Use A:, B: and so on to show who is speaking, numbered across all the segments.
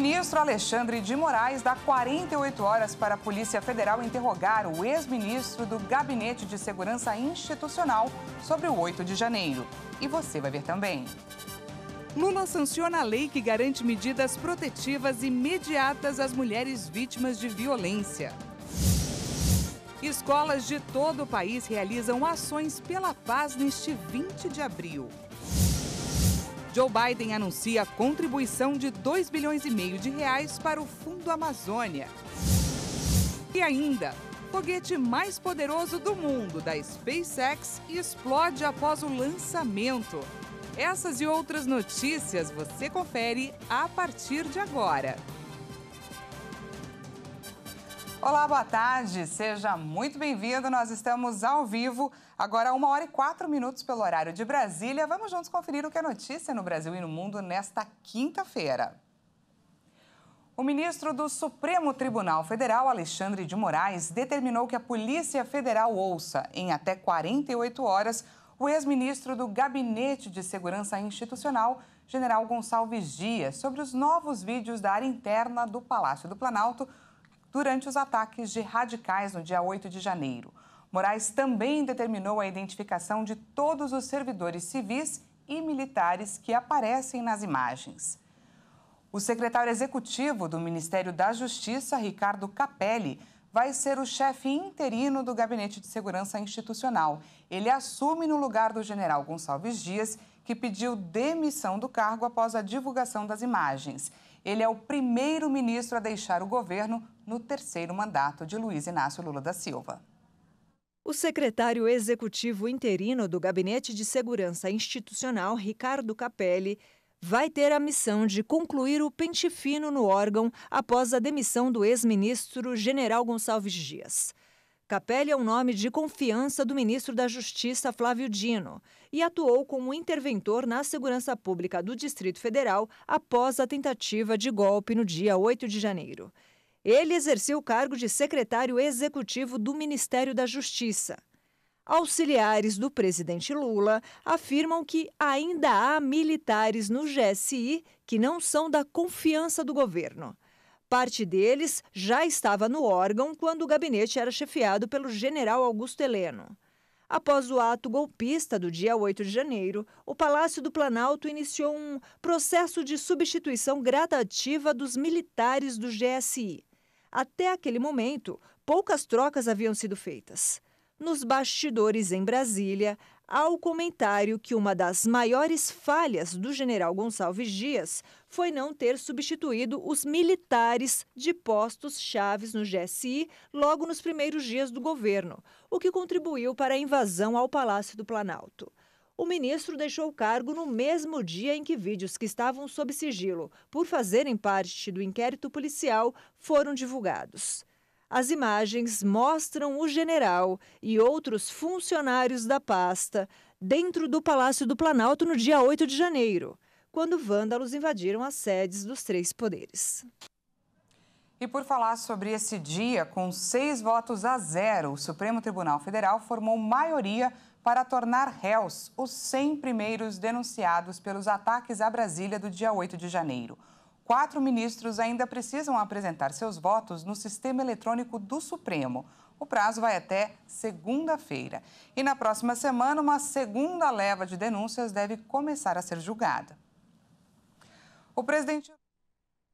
A: ministro Alexandre de Moraes dá 48 horas para a Polícia Federal interrogar o ex-ministro do Gabinete de Segurança Institucional sobre o 8 de janeiro. E você vai ver também. Lula sanciona a lei que garante medidas protetivas imediatas às mulheres vítimas de violência. Escolas de todo o país realizam ações pela paz neste 20 de abril. Joe Biden anuncia a contribuição de 2 bilhões e meio de reais para o Fundo Amazônia. E ainda, foguete mais poderoso do mundo da SpaceX explode após o lançamento. Essas e outras notícias você confere a partir de agora. Olá, boa tarde, seja muito bem-vindo. Nós estamos ao vivo, agora 1 hora e 4 minutos pelo horário de Brasília. Vamos juntos conferir o que é notícia no Brasil e no mundo nesta quinta-feira. O ministro do Supremo Tribunal Federal, Alexandre de Moraes, determinou que a Polícia Federal ouça, em até 48 horas, o ex-ministro do Gabinete de Segurança Institucional, general Gonçalves Dias, sobre os novos vídeos da área interna do Palácio do Planalto durante os ataques de radicais no dia 8 de janeiro. Moraes também determinou a identificação de todos os servidores civis e militares que aparecem nas imagens. O secretário executivo do Ministério da Justiça, Ricardo Capelli, vai ser o chefe interino do Gabinete de Segurança Institucional. Ele assume no lugar do general Gonçalves Dias, que pediu demissão do cargo após a divulgação das imagens. Ele é o primeiro ministro a deixar o governo no terceiro mandato
B: de Luiz Inácio Lula da Silva. O secretário executivo interino do Gabinete de Segurança Institucional, Ricardo Capelli, vai ter a missão de concluir o pente fino no órgão após a demissão do ex-ministro General Gonçalves Dias. Capelli é um nome de confiança do ministro da Justiça, Flávio Dino, e atuou como interventor na segurança pública do Distrito Federal após a tentativa de golpe no dia 8 de janeiro. Ele exerceu o cargo de secretário executivo do Ministério da Justiça. Auxiliares do presidente Lula afirmam que ainda há militares no GSI que não são da confiança do governo. Parte deles já estava no órgão quando o gabinete era chefiado pelo general Augusto Heleno. Após o ato golpista do dia 8 de janeiro, o Palácio do Planalto iniciou um processo de substituição gradativa dos militares do GSI. Até aquele momento, poucas trocas haviam sido feitas. Nos bastidores em Brasília, há o comentário que uma das maiores falhas do general Gonçalves Dias foi não ter substituído os militares de postos chaves no GSI logo nos primeiros dias do governo, o que contribuiu para a invasão ao Palácio do Planalto. O ministro deixou o cargo no mesmo dia em que vídeos que estavam sob sigilo, por fazerem parte do inquérito policial, foram divulgados. As imagens mostram o general e outros funcionários da pasta dentro do Palácio do Planalto no dia 8 de janeiro, quando vândalos invadiram as sedes dos três poderes.
A: E por falar sobre esse dia, com seis votos a zero, o Supremo Tribunal Federal formou maioria para tornar réus os 100 primeiros denunciados pelos ataques à Brasília do dia 8 de janeiro. Quatro ministros ainda precisam apresentar seus votos no sistema eletrônico do Supremo. O prazo vai até segunda-feira. E na próxima semana, uma segunda leva de denúncias deve começar a ser julgada. O presidente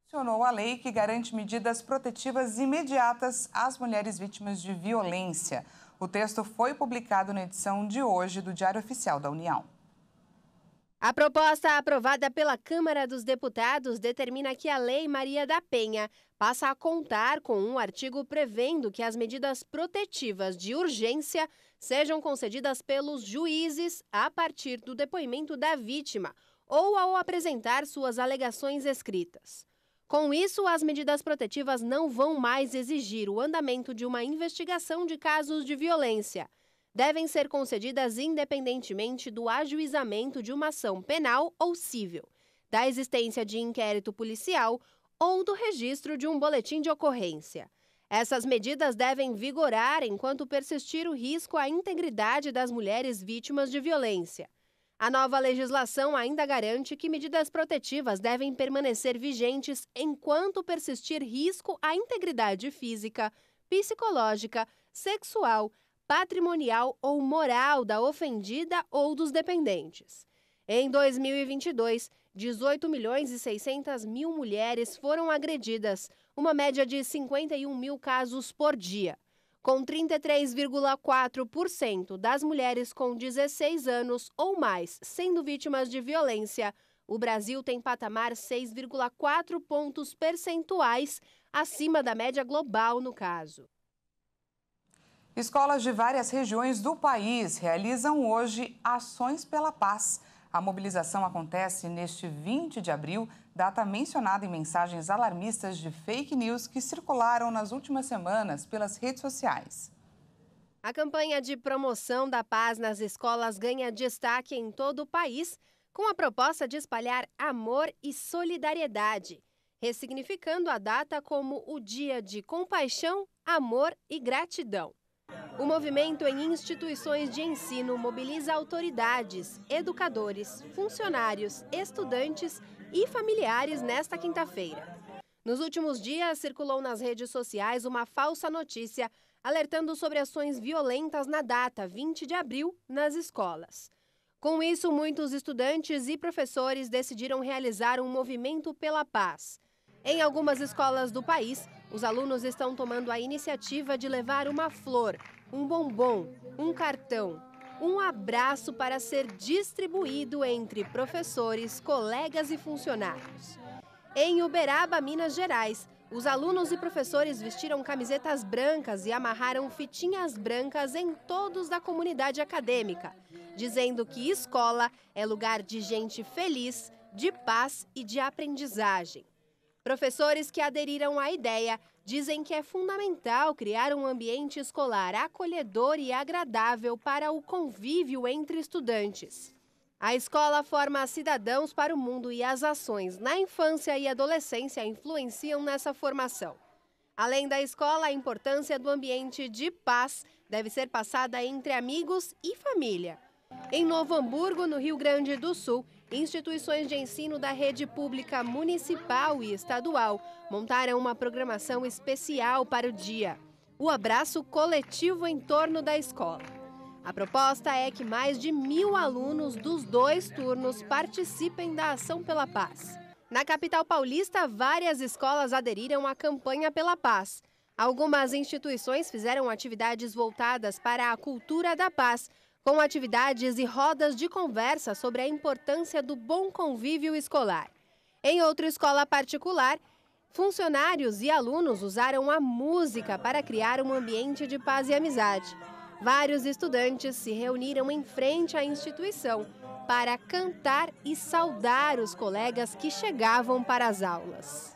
A: sancionou a lei que garante medidas protetivas imediatas às mulheres vítimas de violência. O texto foi publicado na edição de hoje do Diário Oficial da União.
C: A proposta aprovada pela Câmara dos Deputados determina que a Lei Maria da Penha passa a contar com um artigo prevendo que as medidas protetivas de urgência sejam concedidas pelos juízes a partir do depoimento da vítima ou ao apresentar suas alegações escritas. Com isso, as medidas protetivas não vão mais exigir o andamento de uma investigação de casos de violência. Devem ser concedidas independentemente do ajuizamento de uma ação penal ou civil, da existência de inquérito policial ou do registro de um boletim de ocorrência. Essas medidas devem vigorar enquanto persistir o risco à integridade das mulheres vítimas de violência. A nova legislação ainda garante que medidas protetivas devem permanecer vigentes enquanto persistir risco à integridade física, psicológica, sexual, patrimonial ou moral da ofendida ou dos dependentes. Em 2022, 18 milhões e 600 mil mulheres foram agredidas, uma média de 51 mil casos por dia com 33,4% das mulheres com 16 anos ou mais sendo vítimas de violência, o Brasil tem patamar 6,4 pontos percentuais acima da média global no caso.
A: Escolas de várias regiões do país realizam hoje ações pela paz. A mobilização acontece neste 20 de abril, data mencionada em mensagens alarmistas de fake news que circularam nas últimas semanas pelas redes sociais.
C: A campanha de promoção da paz nas escolas ganha destaque em todo o país, com a proposta de espalhar amor e solidariedade, ressignificando a data como o Dia de Compaixão, Amor e Gratidão. O movimento em instituições de ensino mobiliza autoridades, educadores, funcionários, estudantes e familiares nesta quinta-feira. Nos últimos dias, circulou nas redes sociais uma falsa notícia alertando sobre ações violentas na data 20 de abril nas escolas. Com isso, muitos estudantes e professores decidiram realizar um movimento pela paz. Em algumas escolas do país, os alunos estão tomando a iniciativa de levar uma flor, um bombom, um cartão, um abraço para ser distribuído entre professores, colegas e funcionários. Em Uberaba, Minas Gerais, os alunos e professores vestiram camisetas brancas e amarraram fitinhas brancas em todos da comunidade acadêmica, dizendo que escola é lugar de gente feliz, de paz e de aprendizagem. Professores que aderiram à ideia dizem que é fundamental criar um ambiente escolar acolhedor e agradável para o convívio entre estudantes. A escola forma cidadãos para o mundo e as ações na infância e adolescência influenciam nessa formação. Além da escola, a importância do ambiente de paz deve ser passada entre amigos e família. Em Novo Hamburgo, no Rio Grande do Sul, instituições de ensino da rede pública municipal e estadual montaram uma programação especial para o dia: o abraço coletivo em torno da escola. A proposta é que mais de mil alunos dos dois turnos participem da Ação pela Paz. Na capital paulista, várias escolas aderiram à campanha pela paz. Algumas instituições fizeram atividades voltadas para a cultura da paz com atividades e rodas de conversa sobre a importância do bom convívio escolar. Em outra escola particular, funcionários e alunos usaram a música para criar um ambiente de paz e amizade. Vários estudantes se reuniram em frente à instituição para cantar e saudar os colegas que chegavam para as aulas.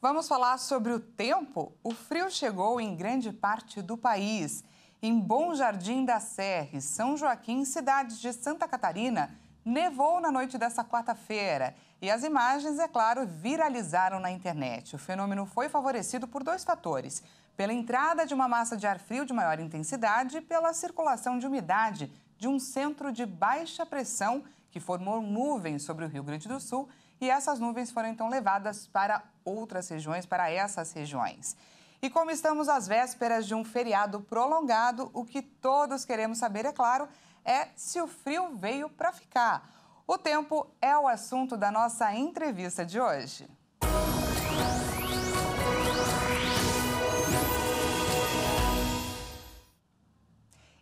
A: Vamos falar sobre o tempo? O frio chegou em grande parte do país em Bom Jardim da Serra, São Joaquim, cidades de Santa Catarina, nevou na noite dessa quarta-feira. E as imagens, é claro, viralizaram na internet. O fenômeno foi favorecido por dois fatores: pela entrada de uma massa de ar frio de maior intensidade e pela circulação de umidade de um centro de baixa pressão que formou nuvens sobre o Rio Grande do Sul. E essas nuvens foram então levadas para outras regiões, para essas regiões. E como estamos às vésperas de um feriado prolongado, o que todos queremos saber, é claro, é se o frio veio para ficar. O tempo é o assunto da nossa entrevista de hoje.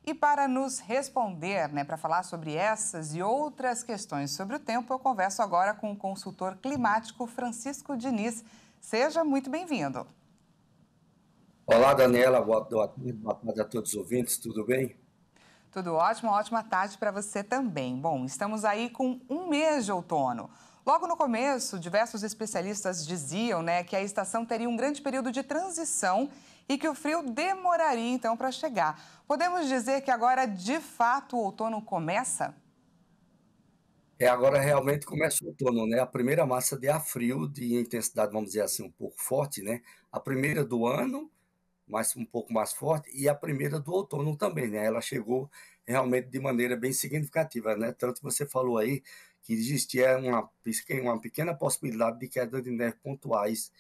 A: E para nos responder, né, para falar sobre essas e outras questões sobre o tempo, eu converso agora com o consultor climático Francisco Diniz. Seja muito bem-vindo.
D: Olá, Daniela. Boa, tarde a todos os ouvintes. Tudo bem?
A: Tudo ótimo, ótima tarde para você também. Bom, estamos aí com um mês de outono. Logo no começo, diversos especialistas diziam né, que a estação teria um grande período de transição e que o frio demoraria então para chegar. Podemos dizer que agora de fato o outono começa?
D: É, agora realmente começa o outono, né? A primeira massa de ar frio, de intensidade, vamos dizer assim, um pouco forte, né? A primeira do ano mais um pouco mais forte, e a primeira do outono também, né? Ela chegou realmente de maneira bem significativa, né? Tanto você falou aí que existia uma, uma pequena possibilidade de queda de neve pontuais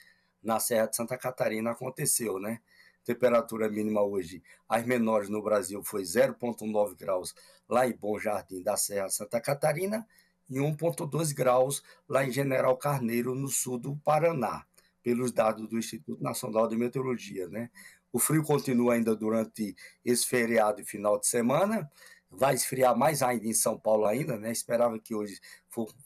D: na Serra de Santa Catarina, aconteceu, né? Temperatura mínima hoje, as menores no Brasil foi 0,9 graus lá em Bom Jardim da Serra de Santa Catarina e 1,2 graus lá em General Carneiro, no sul do Paraná pelos dados do Instituto Nacional de Meteorologia, né? O frio continua ainda durante esse feriado e final de semana. Vai esfriar mais ainda em São Paulo ainda, né? Esperava que hoje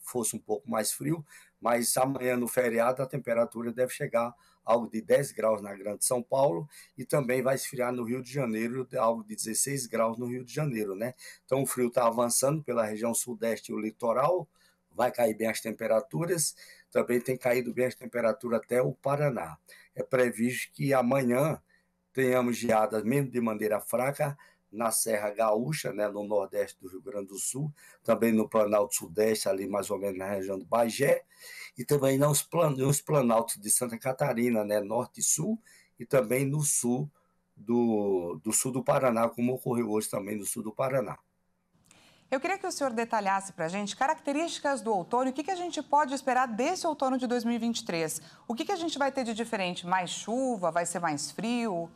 D: fosse um pouco mais frio, mas amanhã no feriado a temperatura deve chegar algo de 10 graus na Grande São Paulo e também vai esfriar no Rio de Janeiro, algo de 16 graus no Rio de Janeiro, né? Então o frio está avançando pela região sudeste e o litoral, vai cair bem as temperaturas, também tem caído bem as temperaturas até o Paraná. É previsto que amanhã tenhamos geadas mesmo de maneira fraca na Serra Gaúcha, né, no nordeste do Rio Grande do Sul, também no Planalto Sudeste, ali mais ou menos na região do Bagé, e também nos, plan nos planaltos de Santa Catarina, né, norte e sul, e também no sul do, do sul do Paraná, como ocorreu hoje também no sul do Paraná.
A: Eu queria que o senhor detalhasse para a gente características do outono o que, que a gente pode esperar desse outono de 2023. O que, que a gente vai ter de diferente? Mais chuva? Vai ser mais frio?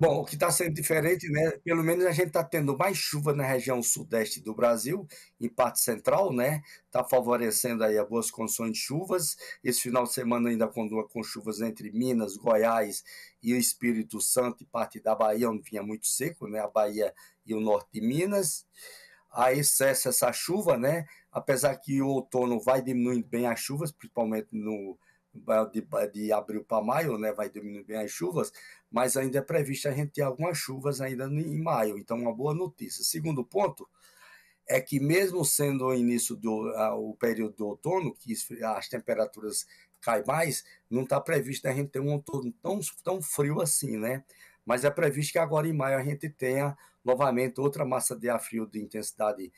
D: Bom, o que está sendo diferente, né? Pelo menos a gente está tendo mais chuva na região sudeste do Brasil, em parte central, né? Está favorecendo aí as boas condições de chuvas. Esse final de semana ainda continua com chuvas entre Minas, Goiás e o Espírito Santo e parte da Bahia, onde vinha muito seco, né? A Bahia e o norte de Minas. Aí cessa essa chuva, né? Apesar que o outono vai diminuindo bem as chuvas, principalmente no de, de abril para maio, né, vai diminuir bem as chuvas, mas ainda é previsto a gente ter algumas chuvas ainda em maio, então uma boa notícia. Segundo ponto é que mesmo sendo o início do o período do outono, que as temperaturas caem mais, não está previsto a gente ter um outono tão, tão frio assim, né? Mas é previsto que agora em maio a gente tenha novamente outra massa de ar frio de intensidade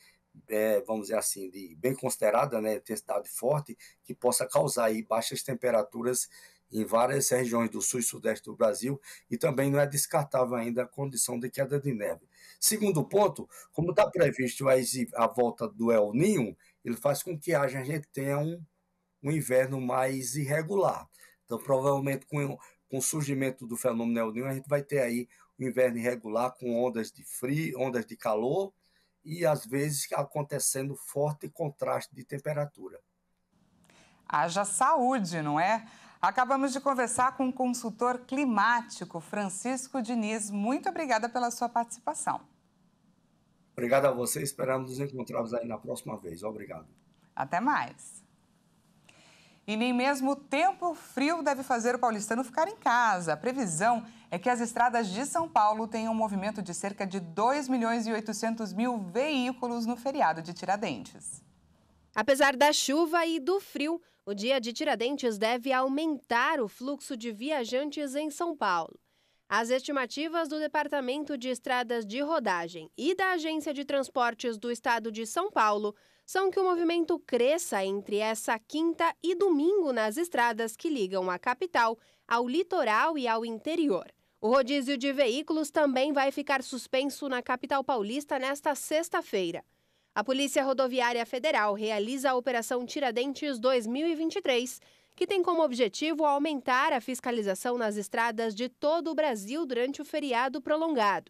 D: é, vamos dizer assim, de, bem considerada, né, intensidade forte, que possa causar aí baixas temperaturas em várias regiões do sul e sudeste do Brasil, e também não é descartável ainda a condição de queda de neve. Segundo ponto, como está previsto a, a volta do El Ninho, ele faz com que haja, a gente tenha um, um inverno mais irregular. Então, provavelmente, com, com o surgimento do fenômeno El Ninho, a gente vai ter aí um inverno irregular com ondas de frio, ondas de calor, e às vezes acontecendo forte contraste de temperatura.
A: Haja saúde, não é? Acabamos de conversar com o consultor climático Francisco Diniz. Muito obrigada pela sua participação.
D: Obrigado a você. Esperamos nos encontrarmos aí na próxima vez. Obrigado.
A: Até mais. E nem mesmo o tempo frio deve fazer o paulistano ficar em casa. A previsão é que as estradas de São Paulo tenham um movimento de cerca de 2 milhões e 800 mil veículos no feriado de Tiradentes. Apesar da chuva
C: e do frio, o dia de Tiradentes deve aumentar o fluxo de viajantes em São Paulo. As estimativas do Departamento de Estradas de Rodagem e da Agência de Transportes do Estado de São Paulo são que o movimento cresça entre essa quinta e domingo nas estradas que ligam a capital ao litoral e ao interior. O rodízio de veículos também vai ficar suspenso na capital paulista nesta sexta-feira. A Polícia Rodoviária Federal realiza a Operação Tiradentes 2023, que tem como objetivo aumentar a fiscalização nas estradas de todo o Brasil durante o feriado prolongado.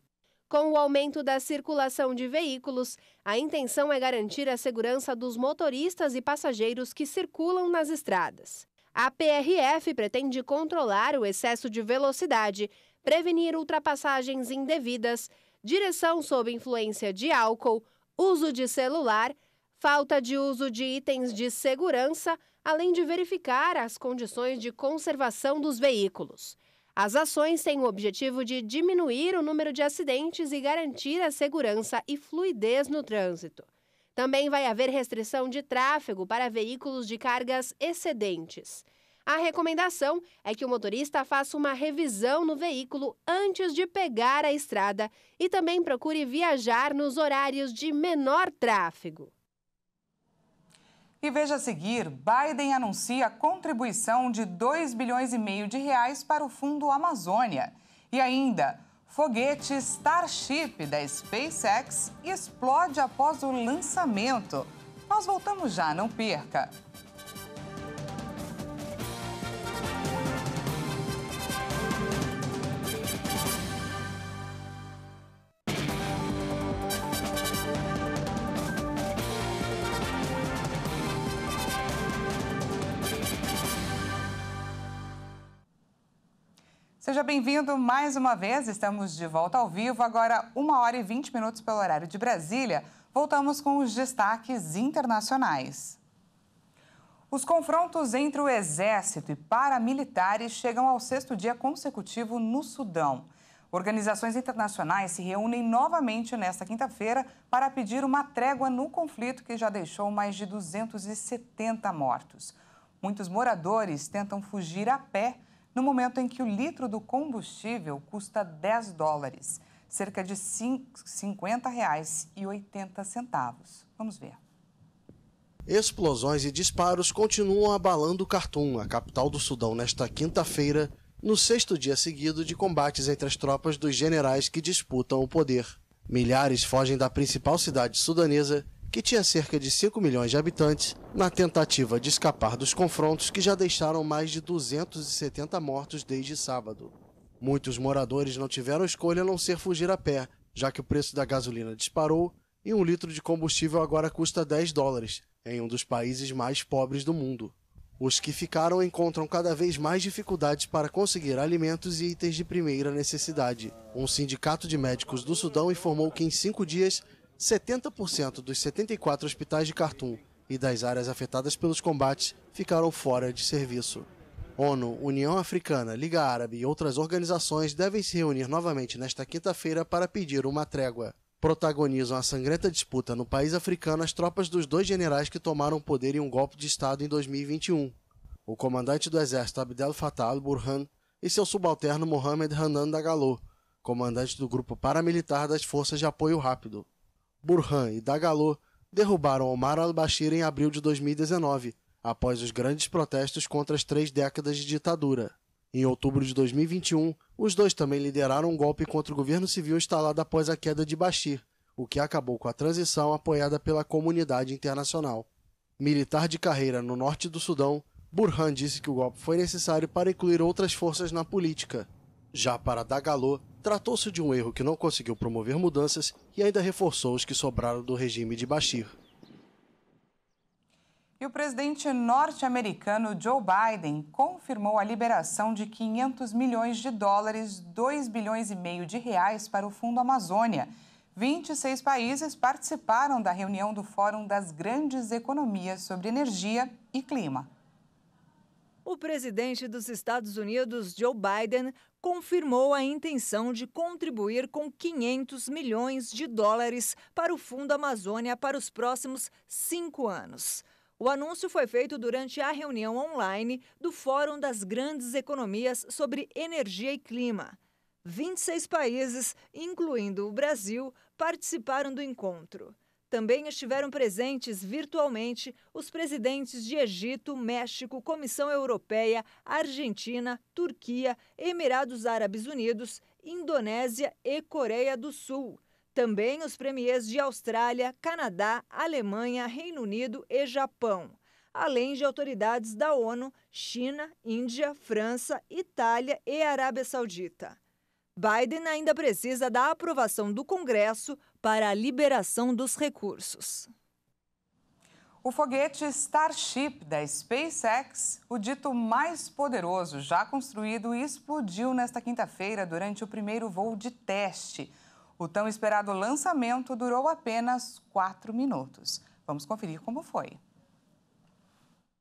C: Com o aumento da circulação de veículos, a intenção é garantir a segurança dos motoristas e passageiros que circulam nas estradas. A PRF pretende controlar o excesso de velocidade, prevenir ultrapassagens indevidas, direção sob influência de álcool, uso de celular, falta de uso de itens de segurança, além de verificar as condições de conservação dos veículos. As ações têm o objetivo de diminuir o número de acidentes e garantir a segurança e fluidez no trânsito. Também vai haver restrição de tráfego para veículos de cargas excedentes. A recomendação é que o motorista faça uma revisão no veículo antes de pegar a estrada e também procure viajar nos horários de menor tráfego.
A: E veja a seguir, Biden anuncia a contribuição de 2 bilhões e meio de reais para o Fundo Amazônia. E ainda, foguete Starship da SpaceX explode após o lançamento. Nós voltamos já, não perca. Seja bem-vindo mais uma vez. Estamos de volta ao vivo, agora 1 hora e 20 minutos pelo horário de Brasília. Voltamos com os destaques internacionais. Os confrontos entre o exército e paramilitares chegam ao sexto dia consecutivo no Sudão. Organizações internacionais se reúnem novamente nesta quinta-feira para pedir uma trégua no conflito que já deixou mais de 270 mortos. Muitos moradores tentam fugir a pé no momento em que o litro do combustível custa 10 dólares, cerca de 50 reais e 80 centavos. Vamos ver.
E: Explosões e disparos continuam abalando Khartoum, a capital do Sudão, nesta quinta-feira, no sexto dia seguido de combates entre as tropas dos generais que disputam o poder. Milhares fogem da principal cidade sudanesa que tinha cerca de 5 milhões de habitantes, na tentativa de escapar dos confrontos que já deixaram mais de 270 mortos desde sábado. Muitos moradores não tiveram escolha a não ser fugir a pé, já que o preço da gasolina disparou e um litro de combustível agora custa 10 dólares, em um dos países mais pobres do mundo. Os que ficaram encontram cada vez mais dificuldades para conseguir alimentos e itens de primeira necessidade. Um sindicato de médicos do Sudão informou que em cinco dias 70% dos 74 hospitais de Khartoum e das áreas afetadas pelos combates ficaram fora de serviço. ONU, União Africana, Liga Árabe e outras organizações devem se reunir novamente nesta quinta-feira para pedir uma trégua. Protagonizam a sangrenta disputa no país africano as tropas dos dois generais que tomaram o poder em um golpe de Estado em 2021. O comandante do exército Abdel Fattah al-Burhan e seu subalterno Mohamed Hanan Dagalo, comandante do grupo paramilitar das Forças de Apoio Rápido. Burhan e Dagalo derrubaram Omar al-Bashir em abril de 2019, após os grandes protestos contra as três décadas de ditadura. Em outubro de 2021, os dois também lideraram um golpe contra o governo civil instalado após a queda de Bashir, o que acabou com a transição apoiada pela comunidade internacional. Militar de carreira no norte do Sudão, Burhan disse que o golpe foi necessário para incluir outras forças na política. Já para Dagalo, Tratou-se de um erro que não conseguiu promover mudanças e ainda reforçou os que sobraram do regime de Bashir.
A: E o presidente norte-americano Joe Biden confirmou a liberação de 500 milhões de dólares, 2 bilhões e meio de reais para o Fundo Amazônia. 26 países participaram da reunião do Fórum das Grandes Economias sobre Energia e
B: Clima o presidente dos Estados Unidos, Joe Biden, confirmou a intenção de contribuir com 500 milhões de dólares para o Fundo Amazônia para os próximos cinco anos. O anúncio foi feito durante a reunião online do Fórum das Grandes Economias sobre Energia e Clima. 26 países, incluindo o Brasil, participaram do encontro. Também estiveram presentes virtualmente os presidentes de Egito, México, Comissão Europeia, Argentina, Turquia, Emirados Árabes Unidos, Indonésia e Coreia do Sul. Também os premiers de Austrália, Canadá, Alemanha, Reino Unido e Japão. Além de autoridades da ONU, China, Índia, França, Itália e Arábia Saudita. Biden ainda precisa da aprovação do Congresso para a liberação dos recursos. O foguete Starship da
A: SpaceX, o dito mais poderoso já construído, explodiu nesta quinta-feira durante o primeiro voo de teste. O tão esperado lançamento durou apenas quatro minutos. Vamos conferir como foi.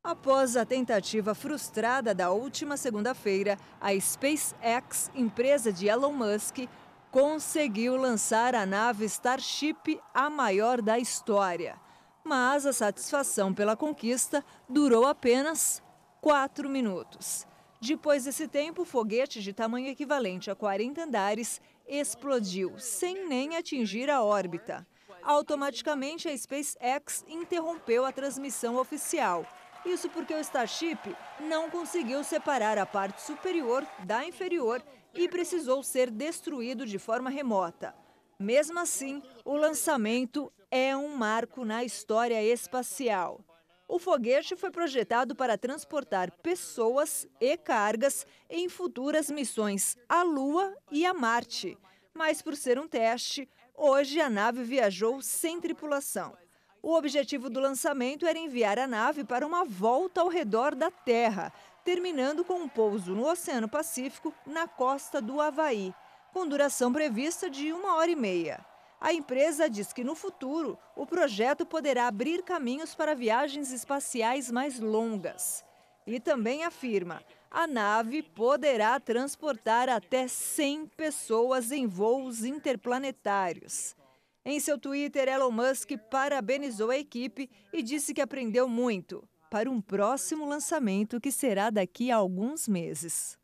B: Após a tentativa frustrada da última segunda-feira, a SpaceX, empresa de Elon Musk, conseguiu lançar a nave Starship, a maior da história. Mas a satisfação pela conquista durou apenas quatro minutos. Depois desse tempo, o foguete de tamanho equivalente a 40 andares explodiu, sem nem atingir a órbita. Automaticamente, a SpaceX interrompeu a transmissão oficial. Isso porque o Starship não conseguiu separar a parte superior da inferior e precisou ser destruído de forma remota. Mesmo assim, o lançamento é um marco na história espacial. O foguete foi projetado para transportar pessoas e cargas em futuras missões à Lua e a Marte. Mas, por ser um teste, hoje a nave viajou sem tripulação. O objetivo do lançamento era enviar a nave para uma volta ao redor da Terra, terminando com um pouso no Oceano Pacífico, na costa do Havaí, com duração prevista de uma hora e meia. A empresa diz que no futuro o projeto poderá abrir caminhos para viagens espaciais mais longas. E também afirma: a nave poderá transportar até 100 pessoas em voos interplanetários. Em seu Twitter, Elon Musk parabenizou a equipe e disse que aprendeu muito para um próximo lançamento que será daqui a alguns meses.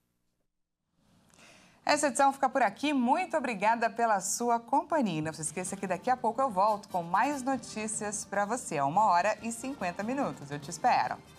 A: Essa edição fica por aqui. Muito obrigada pela sua companhia. Não se esqueça que daqui a pouco eu volto com mais notícias para você. É uma hora e 50 minutos. Eu te espero.